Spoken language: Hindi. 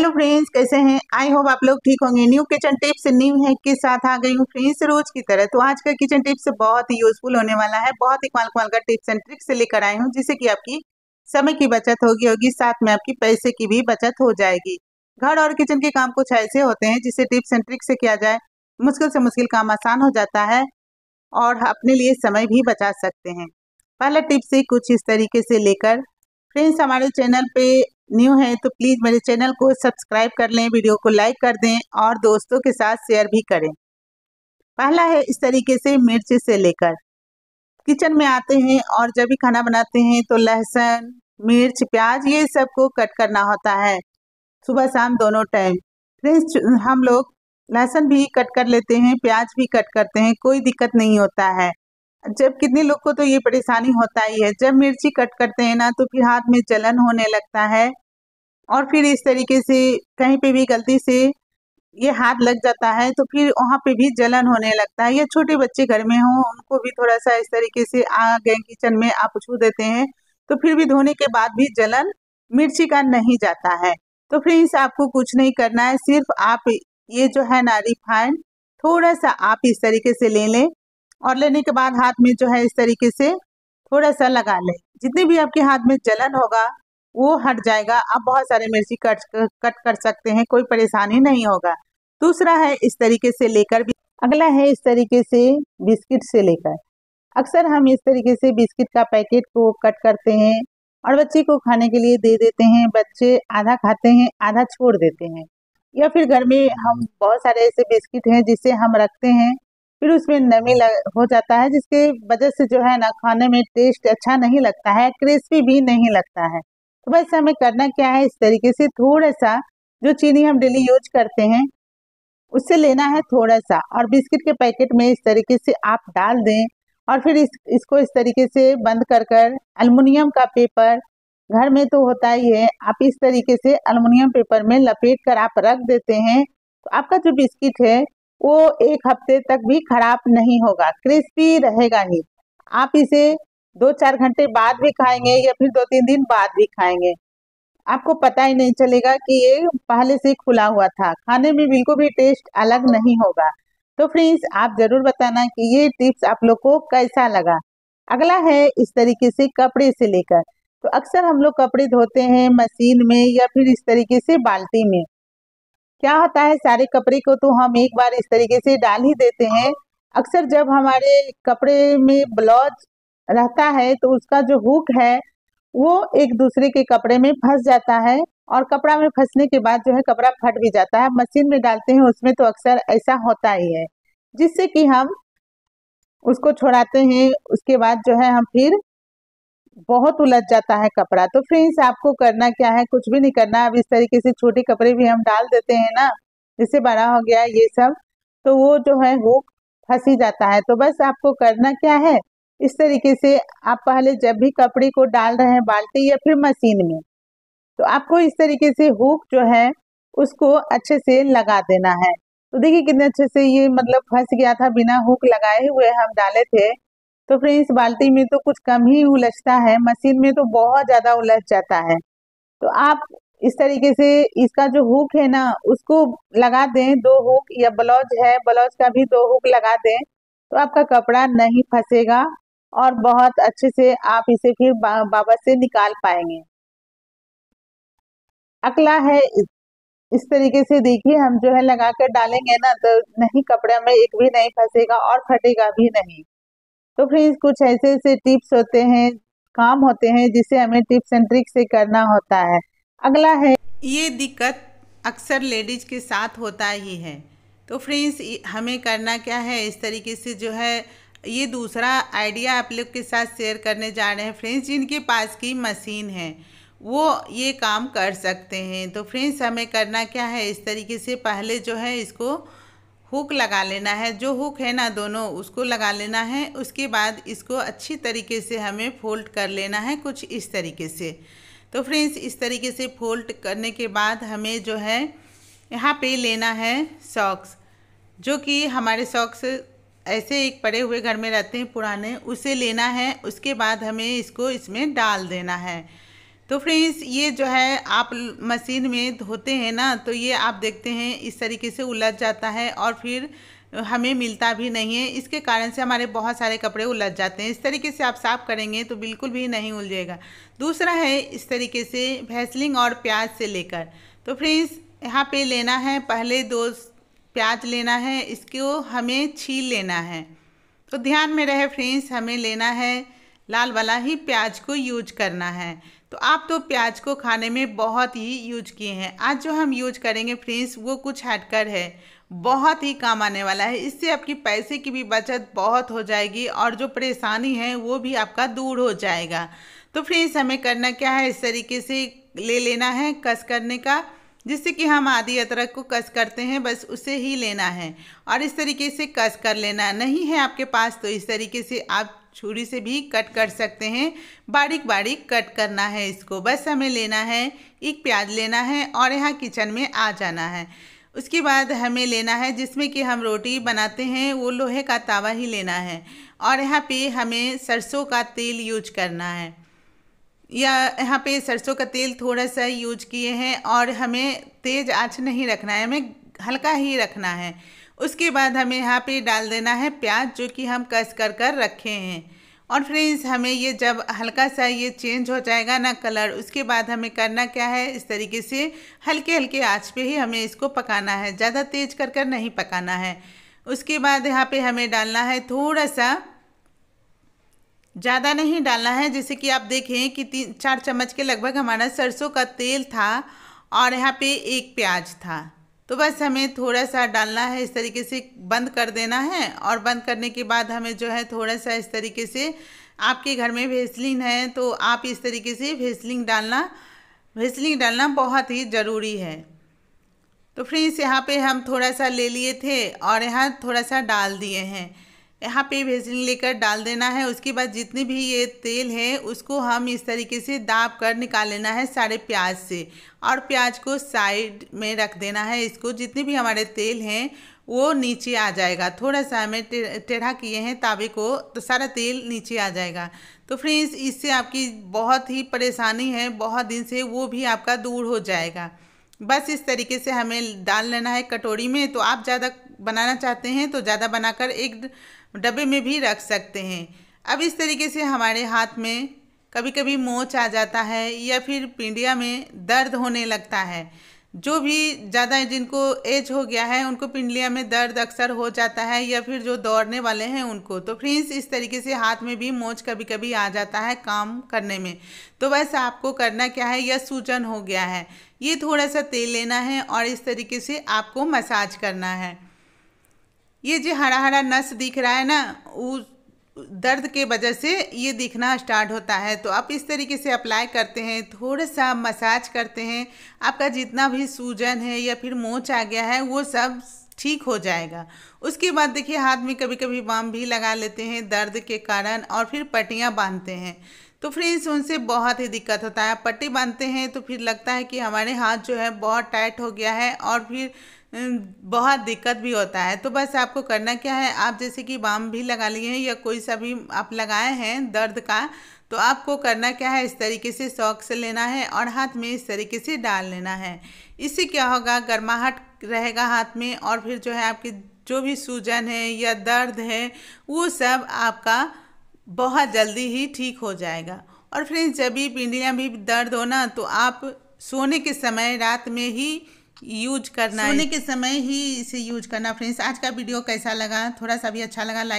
हेलो फ्रेंड्स कैसे हैं आई होप आप लोग ठीक होंगे न्यू किचन टिप्स न्यू है के साथ आ गई हूँ फ्रेंड्स रोज की तरह तो आज का किचन टिप्स बहुत ही यूजफुल होने वाला है बहुत ही कमाल कमाल का टिप्स एंड ट्रिक्स लेकर आई हूँ जिससे कि आपकी समय की बचत होगी होगी साथ में आपकी पैसे की भी बचत हो जाएगी घर और किचन के काम कुछ ऐसे होते हैं जिसे टिप्स एंड ट्रिक्स से किया जाए मुश्किल से मुश्किल काम आसान हो जाता है और अपने लिए समय भी बचा सकते हैं पहला टिप्स ही कुछ इस तरीके से लेकर फ्रेंड्स हमारे चैनल पे न्यू हैं तो प्लीज़ मेरे चैनल को सब्सक्राइब कर लें वीडियो को लाइक कर दें और दोस्तों के साथ शेयर भी करें पहला है इस तरीके से मिर्च से लेकर किचन में आते हैं और जब भी खाना बनाते हैं तो लहसुन मिर्च प्याज ये सबको कट करना होता है सुबह शाम दोनों टाइम फ्रेंड्स हम लोग लहसुन भी कट कर लेते हैं प्याज भी कट करते हैं कोई दिक्कत नहीं होता है जब कितने लोग को तो ये परेशानी होता ही है जब मिर्ची कट करते हैं ना तो फिर हाथ में जलन होने लगता है और फिर इस तरीके से कहीं पे भी गलती से ये हाथ लग जाता है तो फिर वहाँ पे भी जलन होने लगता है या छोटे बच्चे घर में हों उनको भी थोड़ा सा इस तरीके से आ गए किचन में आप छू देते हैं तो फिर भी धोने के बाद भी जलन मिर्ची का नहीं जाता है तो फिर इस आपको कुछ नहीं करना है सिर्फ आप ये जो है ना रिफाइंड थोड़ा सा आप इस तरीके से ले लें और लेने के बाद हाथ में जो है इस तरीके से थोड़ा सा लगा लें जितने भी आपके हाथ में जलन होगा वो हट जाएगा आप बहुत सारे मिर्ची कट कट कर सकते हैं कोई परेशानी नहीं होगा दूसरा है इस तरीके से लेकर भी अगला है इस तरीके से बिस्किट से लेकर अक्सर हम इस तरीके से बिस्किट का पैकेट को कट करते हैं और बच्चे को खाने के लिए दे देते हैं बच्चे आधा खाते हैं आधा छोड़ देते हैं या फिर घर में हम बहुत सारे ऐसे बिस्किट हैं जिसे हम रखते हैं फिर उसमें नमी लग, हो जाता है जिसके वजह से जो है ना खाने में टेस्ट अच्छा नहीं लगता है क्रिस्पी भी नहीं लगता है तो बस हमें करना क्या है इस तरीके से थोड़ा सा जो चीनी हम डेली यूज करते हैं उससे लेना है थोड़ा सा और बिस्किट के पैकेट में इस तरीके से आप डाल दें और फिर इस इसको इस तरीके से बंद कर कर अलमुनियम का पेपर घर में तो होता ही है आप इस तरीके से अलमुनियम पेपर में लपेट कर आप रख देते हैं तो आपका जो बिस्किट है वो एक हफ्ते तक भी खराब नहीं होगा क्रिस्पी रहेगा ही आप इसे दो चार घंटे बाद भी खाएंगे या फिर दो तीन दिन बाद भी खाएंगे आपको पता ही नहीं चलेगा कि ये पहले से खुला हुआ था खाने में बिल्कुल भी टेस्ट अलग नहीं होगा तो फ्रेंड्स आप ज़रूर बताना कि ये टिप्स आप लोग को कैसा लगा अगला है इस तरीके से कपड़े से लेकर तो अक्सर हम लोग कपड़े धोते हैं मशीन में या फिर इस तरीके से बाल्टी में क्या होता है सारे कपड़े को तो हम एक बार इस तरीके से डाल ही देते हैं अक्सर जब हमारे कपड़े में ब्लाउज रहता है तो उसका जो हुक है वो एक दूसरे के कपड़े में फंस जाता है और कपड़ा में फंसने के बाद जो है कपड़ा फट भी जाता है मशीन में डालते हैं उसमें तो अक्सर ऐसा होता ही है जिससे कि हम उसको छोड़ाते हैं उसके बाद जो है हम फिर बहुत उलझ जाता है कपड़ा तो फ्रेंड्स आपको करना क्या है कुछ भी नहीं करना अब इस तरीके से छोटे कपड़े भी हम डाल देते हैं ना जिससे बड़ा हो गया ये सब तो वो जो है वो फंस ही जाता है तो बस आपको करना क्या है इस तरीके से आप पहले जब भी कपड़े को डाल रहे हैं बाल्टी या फिर मशीन में तो आपको इस तरीके से हुक जो है उसको अच्छे से लगा देना है तो देखिए कितने अच्छे से ये मतलब फंस गया था बिना हुक लगाए हुए हम डाले थे तो फ्रेंड्स बाल्टी में तो कुछ कम ही उलझता है मशीन में तो बहुत ज़्यादा उलझ जाता है तो आप इस तरीके से इसका जो हुक है ना उसको लगा दें दो हुक या ब्लाउज है ब्लाउज का भी दो हुक लगा दें तो आपका कपड़ा नहीं फंसेगा और बहुत अच्छे से आप इसे फिर बाबा से निकाल पाएंगे अगला है इस तरीके से देखिए हम जो है लगा कर डालेंगे ना तो नहीं कपड़े में एक भी नहीं फंसेगा और फटेगा भी नहीं तो फ्रेंड्स कुछ ऐसे ऐसे टिप्स होते हैं काम होते हैं जिसे हमें टिप्स एंड ट्रिक्स से करना होता है अगला है ये दिक्कत अक्सर लेडीज के साथ होता ही है तो फ्रेंड्स हमें करना क्या है इस तरीके से जो है ये दूसरा आइडिया आप लोग के साथ शेयर करने जा रहे हैं फ्रेंड्स जिनके पास की मशीन है वो ये काम कर सकते हैं तो फ्रेंड्स हमें करना क्या है इस तरीके से पहले जो है इसको हुक लगा लेना है जो हुक है ना दोनों उसको लगा लेना है उसके बाद इसको अच्छी तरीके से हमें फोल्ड कर लेना है कुछ इस तरीके से तो फ्रेंड्स इस तरीके से फोल्ड करने के बाद हमें जो है यहाँ पे लेना है सॉक्स जो कि हमारे सॉक्स ऐसे एक पड़े हुए घर में रहते हैं पुराने उसे लेना है उसके बाद हमें इसको इसमें डाल देना है तो फ्रेंड्स ये जो है आप मशीन में धोते हैं ना तो ये आप देखते हैं इस तरीके से उलझ जाता है और फिर हमें मिलता भी नहीं है इसके कारण से हमारे बहुत सारे कपड़े उलझ जाते हैं इस तरीके से आप साफ़ करेंगे तो बिल्कुल भी नहीं उलझेगा दूसरा है इस तरीके से भैसलिंग और प्याज से लेकर तो फ्रेंड्स यहाँ पे लेना है पहले दो प्याज लेना है इसको हमें छील लेना है तो ध्यान में रहे फ्रेंड्स हमें लेना है लाल वाला ही प्याज को यूज करना है तो आप तो प्याज को खाने में बहुत ही यूज किए हैं आज जो हम यूज करेंगे फ्रेंड्स वो कुछ हटकर है बहुत ही काम आने वाला है इससे आपकी पैसे की भी बचत बहुत हो जाएगी और जो परेशानी है वो भी आपका दूर हो जाएगा तो फ्रेंड्स हमें करना क्या है इस तरीके से ले लेना है कस करने का जिससे कि हम आदि अदरक को कस करते हैं बस उसे ही लेना है और इस तरीके से कस कर लेना नहीं है आपके पास तो इस तरीके से आप छुरी से भी कट कर सकते हैं बारीक बारीक कट करना है इसको बस हमें लेना है एक प्याज लेना है और यहाँ किचन में आ जाना है उसके बाद हमें लेना है जिसमें कि हम रोटी बनाते हैं वो लोहे का तावा ही लेना है और यहाँ पे हमें सरसों का तेल यूज करना है या यहाँ पे सरसों का तेल थोड़ा सा यूज किए हैं और हमें तेज़ आँच नहीं रखना है हमें हल्का ही रखना है उसके बाद हमें यहाँ पे डाल देना है प्याज जो कि हम कस कर कर रखे हैं और फ्रेंड्स हमें ये जब हल्का सा ये चेंज हो जाएगा ना कलर उसके बाद हमें करना क्या है इस तरीके से हल्के हल्के आँच पे ही हमें इसको पकाना है ज़्यादा तेज़ कर कर नहीं पकाना है उसके बाद यहाँ पे हमें डालना है थोड़ा सा ज़्यादा नहीं डालना है जैसे कि आप देखें कि तीन चार चम्मच के लगभग हमारा सरसों का तेल था और यहाँ पर एक प्याज था तो बस हमें थोड़ा सा डालना है इस तरीके से बंद कर देना है और बंद करने के बाद हमें जो है थोड़ा सा इस तरीके से आपके घर में भेसलिन है तो आप इस तरीके से भेसलिन डालना भेसलिन डालना बहुत ही ज़रूरी है तो फ्रेंड्स यहाँ पे हम थोड़ा सा ले लिए थे और यहाँ थोड़ा सा डाल दिए हैं यहाँ पे बेसन लेकर डाल देना है उसके बाद जितने भी ये तेल है उसको हम इस तरीके से दाब कर निकाल लेना है सारे प्याज से और प्याज को साइड में रख देना है इसको जितने भी हमारे तेल हैं वो नीचे आ जाएगा थोड़ा सा हमें टेढ़ा किए हैं तावे को तो सारा तेल नीचे आ जाएगा तो फ्रेंड्स इससे आपकी बहुत ही परेशानी है बहुत दिन से वो भी आपका दूर हो जाएगा बस इस तरीके से हमें डाल लेना है कटोरी में तो आप ज़्यादा बनाना चाहते हैं तो ज़्यादा बनाकर एक डब्बे में भी रख सकते हैं अब इस तरीके से हमारे हाथ में कभी कभी मोच आ जाता है या फिर पिंडिया में दर्द होने लगता है जो भी ज़्यादा जिनको एज हो गया है उनको पिंडलिया में दर्द अक्सर हो जाता है या फिर जो दौड़ने वाले हैं उनको तो फ्रेंड्स इस तरीके से हाथ में भी मोच कभी कभी आ जाता है काम करने में तो वैसे आपको करना क्या है या सूजन हो गया है ये थोड़ा सा तेल लेना है और इस तरीके से आपको मसाज करना है ये जो हरा हरा नस दिख रहा है ना वो दर्द के वजह से ये दिखना स्टार्ट होता है तो आप इस तरीके से अप्लाई करते हैं थोड़ा सा मसाज करते हैं आपका जितना भी सूजन है या फिर मोच आ गया है वो सब ठीक हो जाएगा उसके बाद देखिए हाथ में कभी कभी बाम भी लगा लेते हैं दर्द के कारण और फिर पट्टियाँ बांधते हैं तो फ्रेंड्स उनसे बहुत ही दिक्कत होता है पट्टी बांधते हैं तो फिर लगता है कि हमारे हाथ जो है बहुत टाइट हो गया है और फिर हम्म, बहुत दिक्कत भी होता है तो बस आपको करना क्या है आप जैसे कि बाम भी लगा लिए हैं या कोई सा भी आप लगाए हैं दर्द का तो आपको करना क्या है इस तरीके से शौक से लेना है और हाथ में इस तरीके से डाल लेना है इससे क्या होगा गर्माहट रहेगा हाथ में और फिर जो है आपकी जो भी सूजन है या दर्द है वो सब आपका बहुत जल्दी ही ठीक हो जाएगा और फ्रेंड्स जब भी पिंडियाँ भी दर्द हो ना तो आप सोने के समय रात में ही यूज करना सोने के समय ही इसे यूज करना फ्रेंड्स आज का वीडियो कैसा लगा थोड़ा सा भी अच्छा लगा लाइक